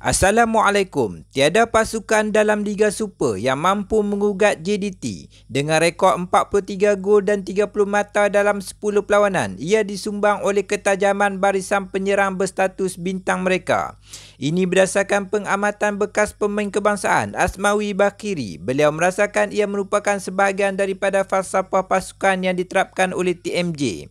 Assalamualaikum. Tiada pasukan dalam Liga Super yang mampu mengugat JDT dengan rekod 43 gol dan 30 mata dalam 10 perlawanan. Ia disumbang oleh ketajaman barisan penyerang berstatus bintang mereka. Ini berdasarkan pengamatan bekas pemain kebangsaan Asmawi Bakiri. Beliau merasakan ia merupakan sebahagian daripada falsafah pasukan yang diterapkan oleh TMJ.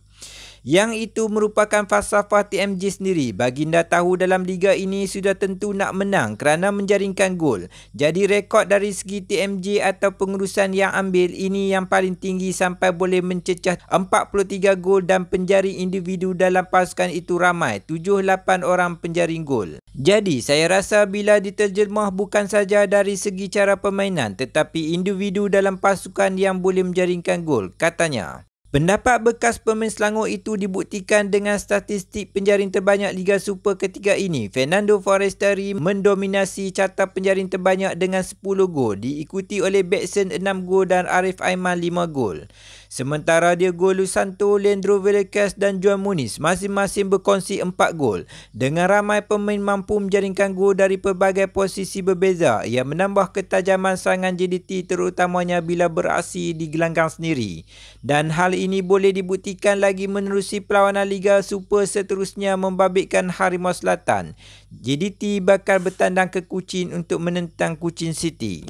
Yang itu merupakan falsafah TMG sendiri. Baginda tahu dalam liga ini sudah tentu nak menang kerana menjaringkan gol. Jadi rekod dari segi TMJ atau pengurusan yang ambil ini yang paling tinggi sampai boleh mencecah 43 gol dan penjaring individu dalam pasukan itu ramai. 7-8 orang penjaring gol. Jadi saya rasa bila diterjemah bukan saja dari segi cara permainan tetapi individu dalam pasukan yang boleh menjaringkan gol katanya. Pendapat bekas pemain Selangor itu dibuktikan dengan statistik penjaring terbanyak Liga Super ketiga ini. Fernando Forestieri mendominasi catat penjaring terbanyak dengan 10 gol, diikuti oleh Batson 6 gol dan Arif Aiman 5 gol. Sementara dia Golu Santo, Leandro Velikas dan Juan Muniz masing-masing berkongsi 4 gol. Dengan ramai pemain mampu menjaringkan gol dari pelbagai posisi berbeza, ia menambah ketajaman serangan JDT terutamanya bila beraksi di gelanggang sendiri. Dan hal ini boleh dibuktikan lagi menerusi perlawanan Liga Super seterusnya membabitkan Harimau Selatan. JDT bakal bertandang ke Kuching untuk menentang Kuching City.